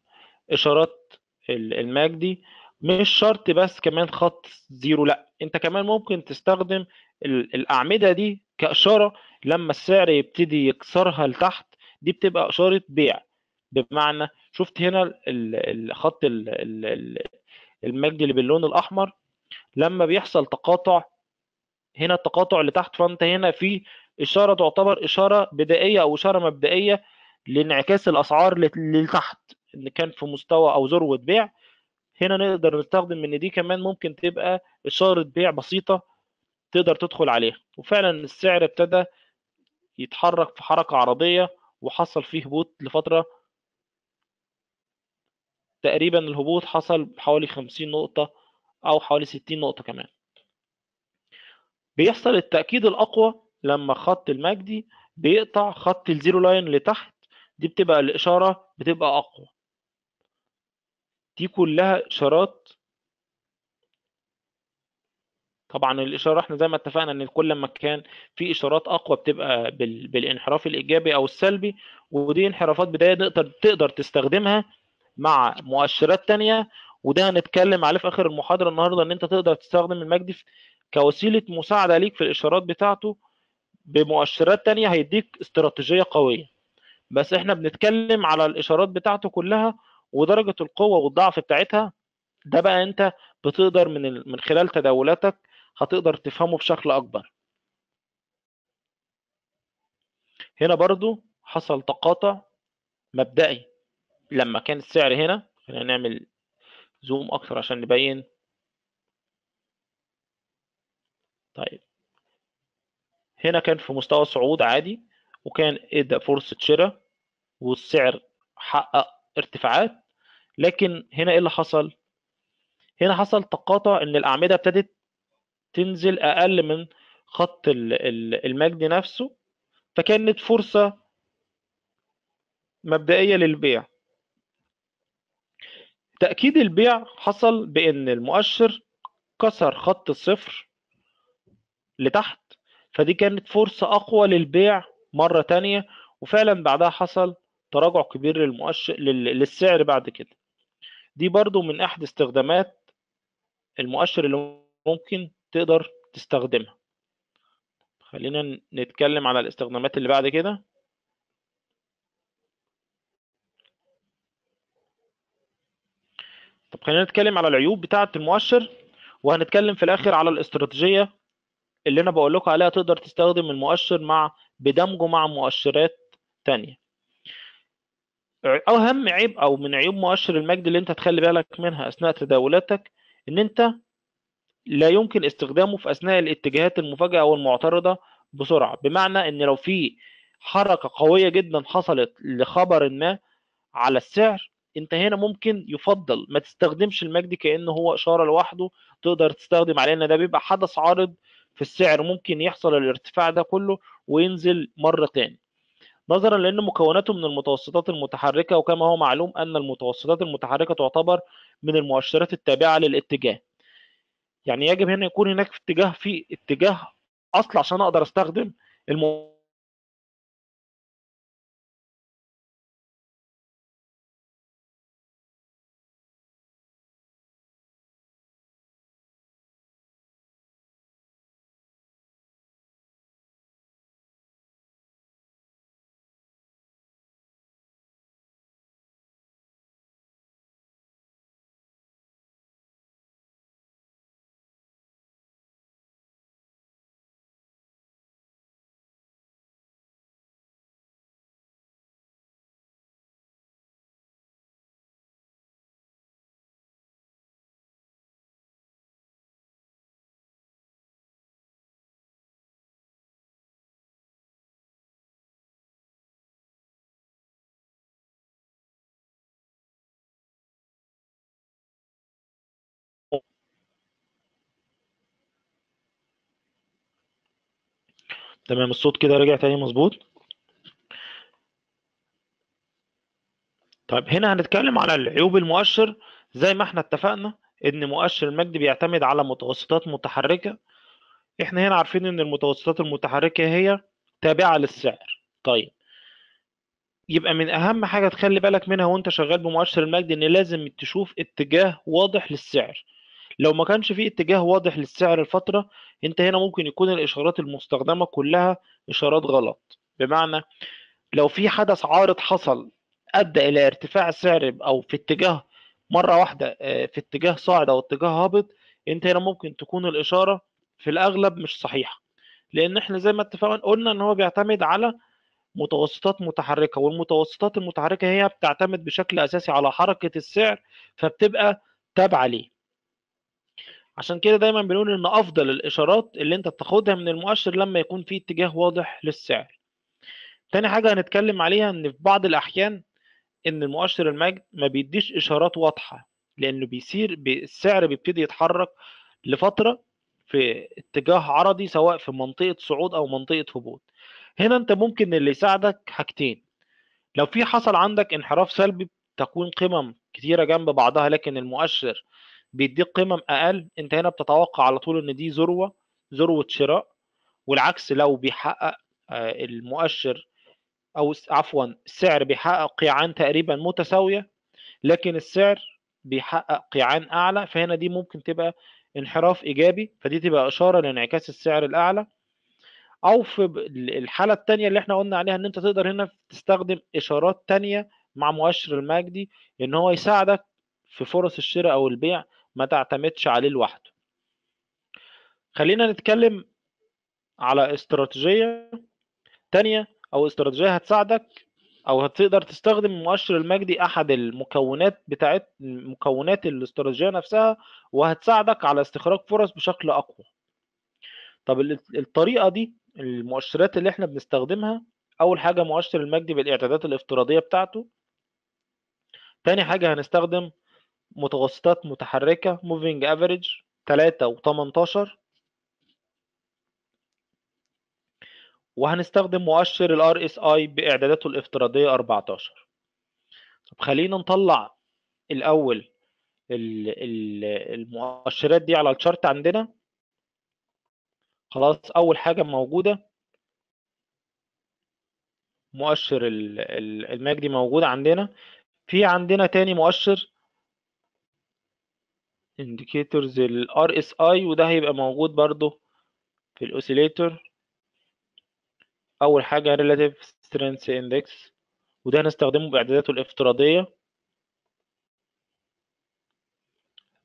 اشارات الماك دي مش شرط بس كمان خط زيرو لا انت كمان ممكن تستخدم الاعمده دي كاشاره لما السعر يبتدي يكسرها لتحت دي بتبقى اشاره بيع بمعنى شفت هنا الخط المجلي اللي باللون الاحمر لما بيحصل تقاطع هنا التقاطع اللي تحت فانت هنا في اشاره تعتبر اشاره بدائيه او اشاره مبدئيه لانعكاس الاسعار لتحت إن كان في مستوى او ذروه بيع هنا نقدر نستخدم ان دي كمان ممكن تبقى اشاره بيع بسيطه تقدر تدخل عليها وفعلا السعر ابتدى يتحرك في حركة عرضية وحصل فيه هبوط لفترة تقريبا الهبوط حصل بحوالي 50 نقطة أو حوالي 60 نقطة كمان بيحصل التأكيد الأقوى لما خط المجدي بيقطع خط الزيرو لاين لتحت دي بتبقى الإشارة بتبقى أقوى دي كلها إشارات طبعا الاشاره احنا زي ما اتفقنا ان كل ما كان في اشارات اقوى بتبقى بالانحراف الايجابي او السلبي ودي انحرافات بدايه تقدر تقدر تستخدمها مع مؤشرات تانية وده هنتكلم عليه في اخر المحاضره النهارده ان انت تقدر تستخدم المجدي كوسيله مساعده ليك في الاشارات بتاعته بمؤشرات تانية هيديك استراتيجيه قويه بس احنا بنتكلم على الاشارات بتاعته كلها ودرجه القوه والضعف بتاعتها ده بقى انت بتقدر من من خلال تداولاتك هتقدر تفهمه بشكل أكبر هنا برضو حصل تقاطع مبدئي لما كان السعر هنا خلينا نعمل زوم أكتر عشان نبين طيب هنا كان في مستوى صعود عادي وكان ادى إيه فرصة شراء والسعر حقق ارتفاعات لكن هنا ايه اللي حصل؟ هنا حصل تقاطع ان الاعمده ابتدت تنزل اقل من خط المجد نفسه فكانت فرصه مبدئيه للبيع تاكيد البيع حصل بان المؤشر كسر خط الصفر لتحت فدي كانت فرصه اقوى للبيع مره تانية وفعلا بعدها حصل تراجع كبير للمؤشر للسعر بعد كده دي برضو من احد استخدامات المؤشر اللي ممكن تقدر تستخدمها خلينا نتكلم على الاستخدامات اللي بعد كده طب خلينا نتكلم على العيوب بتاعة المؤشر وهنتكلم في الآخر على الاستراتيجية اللي أنا بقول لكم عليها تقدر تستخدم المؤشر مع بدمجه مع مؤشرات تانية أهم عيب أو من عيوب مؤشر المجد اللي أنت تخلي بالك منها أثناء تداولاتك إن أنت لا يمكن استخدامه في أثناء الاتجاهات المفاجئة أو المعترضة بسرعة بمعنى إن لو في حركة قوية جدا حصلت لخبر ما على السعر انت هنا ممكن يفضل ما تستخدمش المجد كأنه هو إشارة لوحده تقدر تستخدم عليه إن ده بيبقى حدث عارض في السعر ممكن يحصل الارتفاع ده كله وينزل مرة تاني نظرا لأن مكوناته من المتوسطات المتحركة وكما هو معلوم أن المتوسطات المتحركة تعتبر من المؤشرات التابعة للاتجاه يعني يجب هنا يكون هناك في اتجاه في اتجاه اصل عشان اقدر استخدم تمام الصوت كده رجع تاني مظبوط طيب هنا هنتكلم على العيوب المؤشر زي ما احنا اتفقنا ان مؤشر المجد بيعتمد على متوسطات متحركة احنا هنا عارفين ان المتوسطات المتحركة هي تابعة للسعر طيب يبقى من اهم حاجة تخلي بالك منها وانت شغال بمؤشر المجد ان لازم تشوف اتجاه واضح للسعر لو ما كانش في اتجاه واضح للسعر الفترة انت هنا ممكن يكون الاشارات المستخدمة كلها اشارات غلط بمعنى لو في حدث عارض حصل ادى الى ارتفاع السعر او في اتجاه مرة واحدة آه، في اتجاه صاعد او اتجاه هابط انت هنا ممكن تكون الاشارة في الاغلب مش صحيحة لان احنا زي ما اتفقنا قلنا ان هو بيعتمد على متوسطات متحركة والمتوسطات المتحركة هي بتعتمد بشكل أساسي على حركة السعر فبتبقى تابعة ليه عشان كده دايما بنقول ان افضل الاشارات اللي انت بتاخدها من المؤشر لما يكون في اتجاه واضح للسعر تاني حاجة هنتكلم عليها ان في بعض الاحيان ان المؤشر المجد ما بيديش اشارات واضحة لانه بيسير السعر بيبتدي يتحرك لفترة في اتجاه عرضي سواء في منطقة صعود او منطقة هبوط هنا انت ممكن اللي يساعدك حاجتين لو في حصل عندك انحراف سلبي تكون قمم كتيرة جنب بعضها لكن المؤشر بيديك قمم اقل انت هنا بتتوقع على طول ان دي ذروه ذروه شراء والعكس لو بيحقق آه، المؤشر او عفوا السعر بيحقق قيعان تقريبا متساويه لكن السعر بيحقق قيعان اعلى فهنا دي ممكن تبقى انحراف ايجابي فدي تبقى اشاره لانعكاس السعر الاعلى او في الحاله الثانيه اللي احنا قلنا عليها ان انت تقدر هنا تستخدم اشارات ثانيه مع مؤشر المجدي ان هو يساعدك في فرص الشراء او البيع ما تعتمدش عليه لوحده خلينا نتكلم على استراتيجية تانية أو استراتيجية هتساعدك أو هتقدر تستخدم المؤشر المجدي أحد المكونات بتاعت مكونات الاستراتيجية نفسها وهتساعدك على استخراج فرص بشكل أقوى طب الطريقة دي المؤشرات اللي احنا بنستخدمها أول حاجة مؤشر المجدي بالإعدادات الافتراضية بتاعته تاني حاجة هنستخدم متوسطات متحركة موفينج افريج 3 و18 وهنستخدم مؤشر ال اس اي باعداداته الافتراضية 14 طب خلينا نطلع الاول المؤشرات دي على الشارت عندنا خلاص اول حاجة موجودة مؤشر المجدي موجود عندنا في عندنا تاني مؤشر indicators ال RSI وده هيبقى موجود برضو في الاوسيليتور اول حاجه relative strength index وده هنستخدمه باعداداته الافتراضيه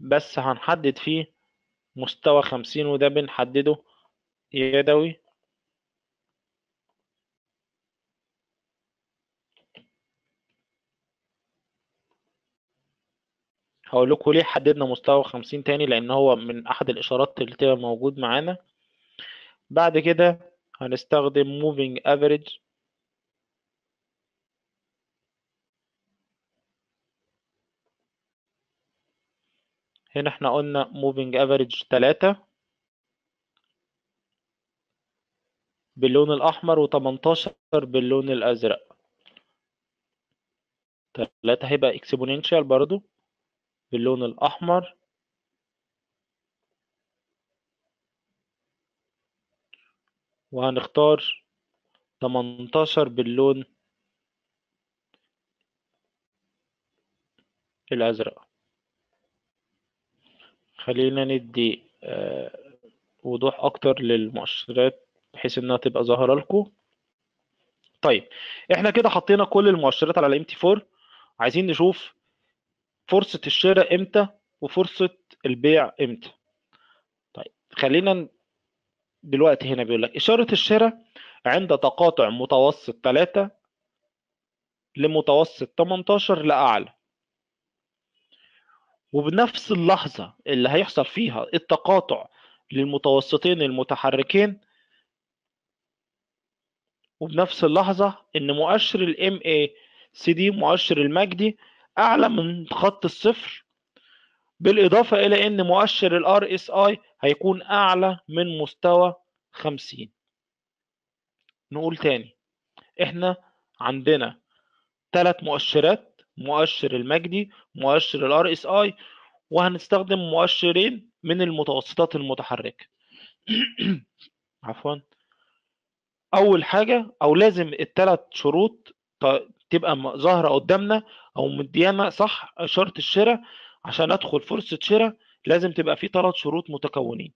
بس هنحدد فيه مستوى خمسين وده بنحدده يدوي هقول لكم ليه حددنا مستوى 50 تاني لان هو من احد الاشارات اللي تبقى موجود معانا بعد كده هنستخدم moving average هنا احنا قلنا moving average 3 باللون الأحمر و18 باللون الأزرق 3 هيبقى exponential برضو باللون الأحمر وهنختار 18 باللون الأزرق خلينا ندي آه، وضوح أكتر للمؤشرات بحيث إنها تبقى ظاهرة لكم طيب احنا كده حطينا كل المؤشرات على الـ mt 4 عايزين نشوف فرصة الشراء امتى وفرصة البيع امتى طيب خلينا دلوقتي هنا بيقول لك إشارة الشراء عند تقاطع متوسط 3 لمتوسط 18 لأعلى وبنفس اللحظة اللي هيحصل فيها التقاطع للمتوسطين المتحركين وبنفس اللحظة إن مؤشر سي MACD مؤشر المجدي اعلى من خط الصفر بالاضافه الى ان مؤشر الار اس اي هيكون اعلى من مستوى 50 نقول تاني احنا عندنا ثلاث مؤشرات مؤشر المجدي مؤشر الار اس اي وهنستخدم مؤشرين من المتوسطات المتحركه [CLEARS THROAT] عفوا اول حاجه او لازم الثلاث شروط تبقى ظاهره قدامنا او مديانا صح اشاره الشراء عشان ادخل فرصه شراء لازم تبقى في ثلاث شروط متكونين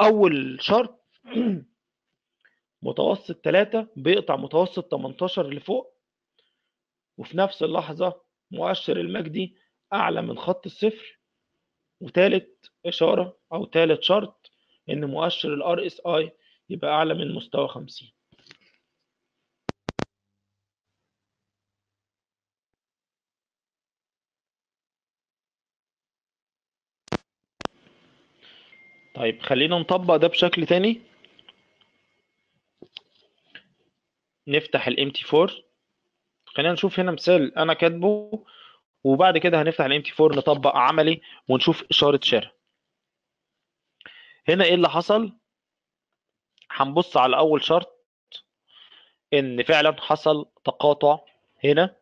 اول شرط [CLEARS THROAT] متوسط 3 بيقطع متوسط 18 لفوق وفي نفس اللحظه مؤشر المجدي اعلى من خط الصفر وتالت اشاره او تالت شرط ان مؤشر الار اس اي يبقى اعلى من مستوى 50 طيب خلينا نطبق ده بشكل تاني نفتح ال MT4 خلينا نشوف هنا مثال انا كاتبه وبعد كده هنفتح ال MT4 نطبق عملي ونشوف اشاره شارع هنا ايه اللي حصل هنبص على اول شرط ان فعلا حصل تقاطع هنا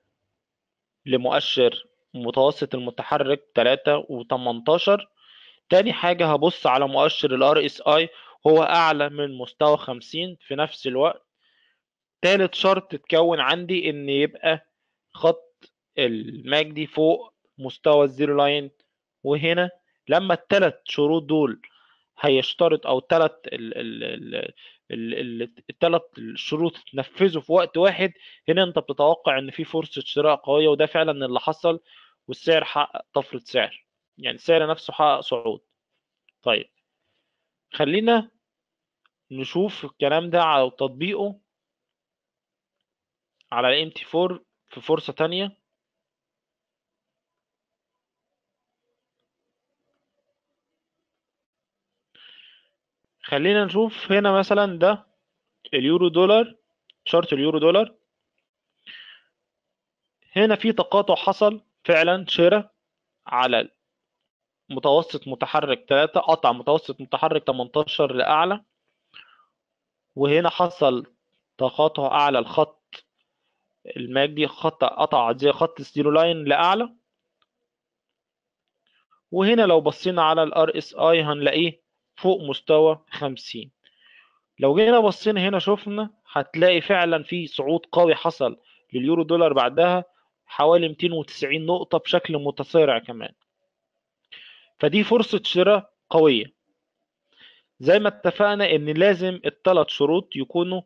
لمؤشر متوسط المتحرك 3 و18 تاني حاجة هبص على مؤشر الـ RSI هو اعلى من مستوى 50 في نفس الوقت تالت شرط تتكون عندي ان يبقى خط المجدي فوق مستوى الزيرو لاين وهنا لما التلات شروط دول هيشترط او تلات التلات شروط تنفذوا في وقت واحد هنا انت بتتوقع ان في فرصه شراء قويه وده فعلا اللي حصل والسعر حقق طفره سعر يعني السعر نفسه حقق صعود طيب خلينا نشوف الكلام ده على تطبيقه على الام تي 4 في فرصة تانية خلينا نشوف هنا مثلا ده اليورو دولار شارت اليورو دولار هنا في تقاطع حصل فعلا شراء على متوسط متحرك 3 قطع متوسط متحرك 18 لأعلى وهنا حصل تقاطع أعلى الخط المجدي خط قطع زي خط ستيلو لاين لأعلى وهنا لو بصينا على الـ RSI هنلاقيه فوق مستوى 50 لو جينا بصينا هنا شفنا هتلاقي فعلا في صعود قوي حصل لليورو دولار بعدها حوالي 290 نقطة بشكل متسارع كمان فدي فرصة شراء قوية زي ما اتفقنا ان لازم الثلاث شروط يكونوا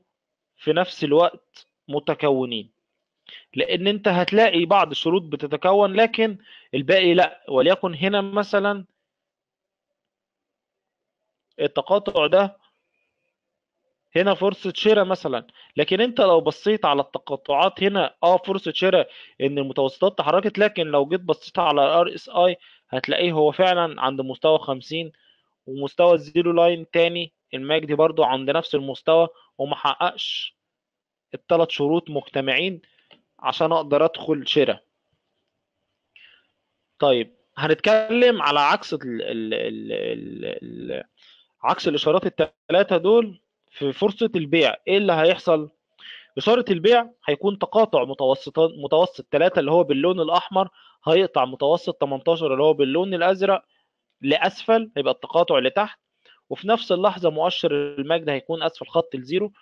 في نفس الوقت متكونين لان انت هتلاقي بعض الشروط بتتكون لكن الباقي لا وليكن هنا مثلا التقاطع ده هنا فرصة شراء مثلا لكن انت لو بصيت على التقاطعات هنا اه فرصة شراء ان المتوسطات تحركت لكن لو جيت بصيت على ار اس اي هتلاقيه هو فعلا عند مستوى 50 ومستوى الزيرو لاين تاني المجدي برضو عند نفس المستوى ومحققش التلات شروط مجتمعين عشان اقدر ادخل شراء طيب هنتكلم على عكس ال ال ال الـ الـ عكس الاشارات الثلاثه دول في فرصه البيع ايه اللي هيحصل اشاره البيع هيكون تقاطع متوسط متوسط ثلاثه اللي هو باللون الاحمر هيقطع متوسط 18 اللي هو باللون الازرق لاسفل هيبقى التقاطع لتحت وفي نفس اللحظه مؤشر المجد هيكون اسفل خط الزيرو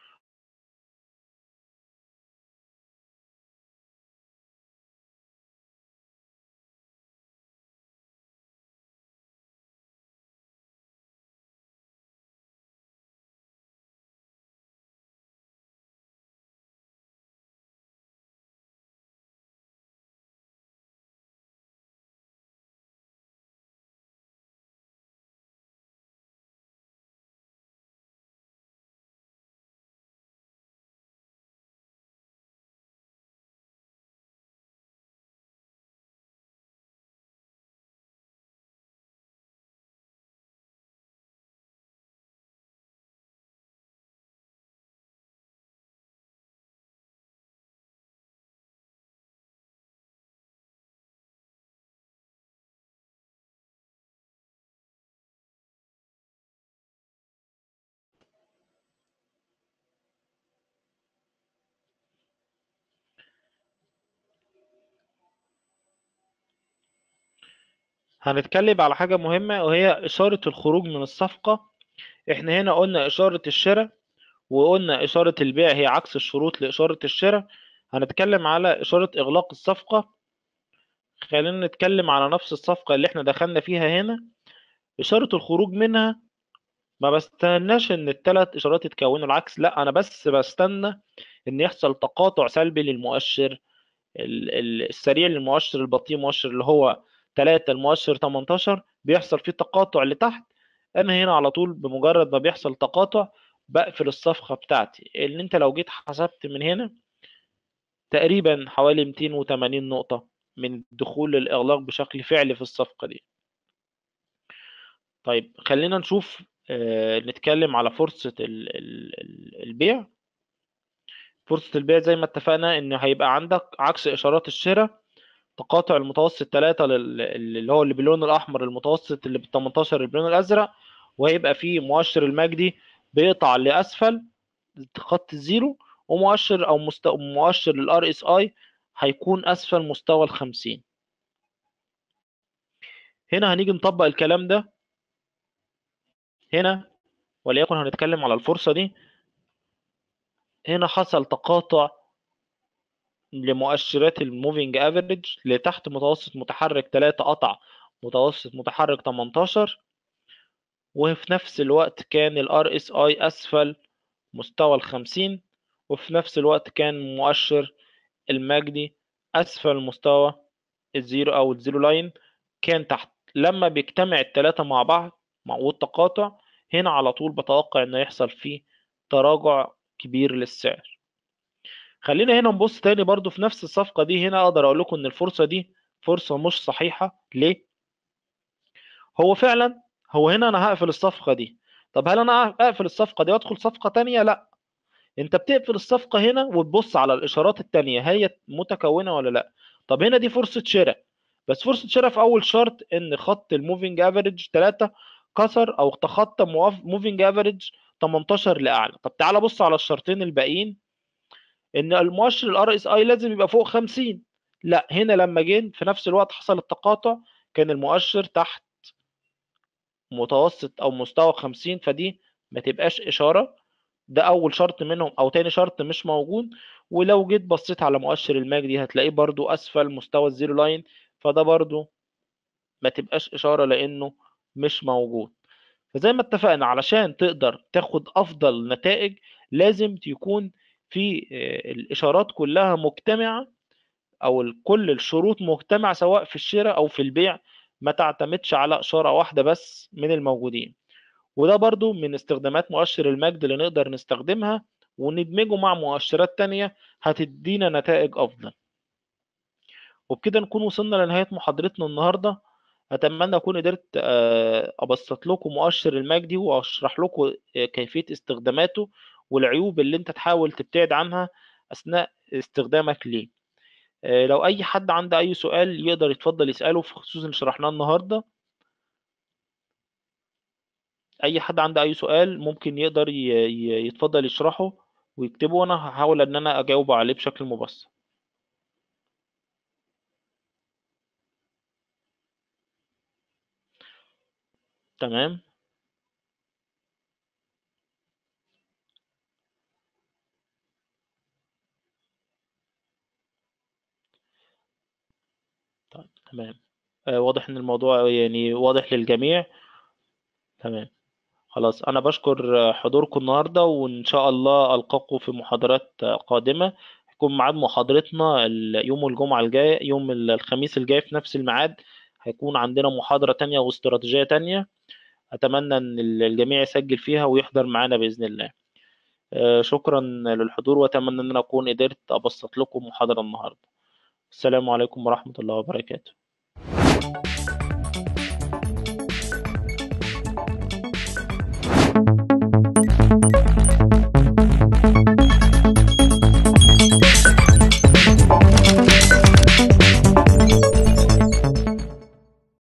هنتكلم على حاجة مهمة وهي إشارة الخروج من الصفقة احنا هنا قلنا إشارة الشراء وقلنا إشارة البيع هي عكس الشروط لإشارة الشراء هنتكلم على إشارة إغلاق الصفقة خلينا نتكلم على نفس الصفقة اللي احنا دخلنا فيها هنا إشارة الخروج منها ما بستناش إن التلات إشارات يتكونوا العكس لأ أنا بس بستنى إن يحصل تقاطع سلبي للمؤشر السريع للمؤشر البطيء مؤشر اللي هو 3 المؤشر 18 بيحصل فيه تقاطع لتحت انا هنا على طول بمجرد ما بيحصل تقاطع بقفل الصفقه بتاعتي اللي انت لو جيت حسبت من هنا تقريبا حوالي 280 نقطه من دخول الاغلاق بشكل فعلي في الصفقه دي طيب خلينا نشوف آه، نتكلم على فرصه البيع فرصه البيع زي ما اتفقنا ان هيبقى عندك عكس اشارات الشراء تقاطع المتوسط 3 اللي هو اللي باللون الاحمر المتوسط اللي بال 18 اللي باللون الازرق وهيبقى فيه مؤشر المجدي بيقطع لاسفل خط الزيرو ومؤشر او مست... مؤشر الار اس اي هيكون اسفل مستوى ال 50 هنا هنيجي نطبق الكلام ده هنا وليكن هنتكلم على الفرصه دي هنا حصل تقاطع لمؤشرات الموفينج افريج لتحت متوسط متحرك 3 قطع متوسط متحرك 18 وفي نفس الوقت كان ال RSI اسفل مستوى ال 50 وفي نفس الوقت كان مؤشر المجدي اسفل مستوى الزيرو او الزيرو لاين كان تحت لما بيجتمع الثلاثه مع بعض والتقاطع هنا على طول بتوقع انه يحصل فيه تراجع كبير للسعر خلينا هنا نبص تاني برضو في نفس الصفقة دي هنا أقدر أقول لكم إن الفرصة دي فرصة مش صحيحة ليه؟ هو فعلا هو هنا أنا هقفل الصفقة دي طب هل أنا أقفل الصفقة دي وأدخل صفقة تانية؟ لأ أنت بتقفل الصفقة هنا وتبص على الإشارات التانية هي متكونة ولا لأ؟ طب هنا دي فرصة شراء بس فرصة شراء في أول شرط إن خط الموفينج أفريج 3 كسر أو تخطى موفينج أفريج 18 لأعلى طب تعال بص على الشرطين الباقيين ان المؤشر الار اس اي لازم يبقى فوق 50 لا هنا لما جه في نفس الوقت حصل التقاطع كان المؤشر تحت متوسط او مستوى 50 فدي ما تبقاش اشاره ده اول شرط منهم او تاني شرط مش موجود ولو جيت بصيت على مؤشر دي هتلاقيه برضو اسفل مستوى الزيرو لاين فده برضو ما تبقاش اشاره لانه مش موجود فزي ما اتفقنا علشان تقدر تاخد افضل نتائج لازم تكون في آه، الاشارات كلها مجتمعه او كل الشروط مجتمعه سواء في الشراء او في البيع ما تعتمدش على اشاره واحده بس من الموجودين وده برضو من استخدامات مؤشر المجد اللي نقدر نستخدمها وندمجه مع مؤشرات تانية هتدينا نتائج افضل وبكده نكون وصلنا لنهايه محاضرتنا النهارده اتمنى اكون قدرت آه، ابسط لكم مؤشر المجدي واشرح لكم آه، كيفيه استخداماته والعيوب اللي انت تحاول تبتعد عنها اثناء استخدامك ليه آه، لو اي حد عنده اي سؤال يقدر يتفضل يساله في خصوص اللي شرحناه النهارده اي حد عنده اي سؤال ممكن يقدر يتفضل يشرحه ويكتبه وانا هحاول ان انا اجاوب عليه بشكل مبسط تمام تمام آه، واضح ان الموضوع يعني واضح للجميع تمام خلاص انا بشكر حضوركم النهارده وان شاء الله القاكم في محاضرات قادمه هيكون ميعاد محاضرتنا يوم الجمعه الجاي يوم الخميس الجاي في نفس الميعاد هيكون عندنا محاضره تانية واستراتيجيه تانية اتمنى ان الجميع يسجل فيها ويحضر معانا باذن الله آه، شكرا للحضور واتمنى ان انا اكون قدرت ابسط لكم محاضره النهارده السلام عليكم ورحمه الله وبركاته you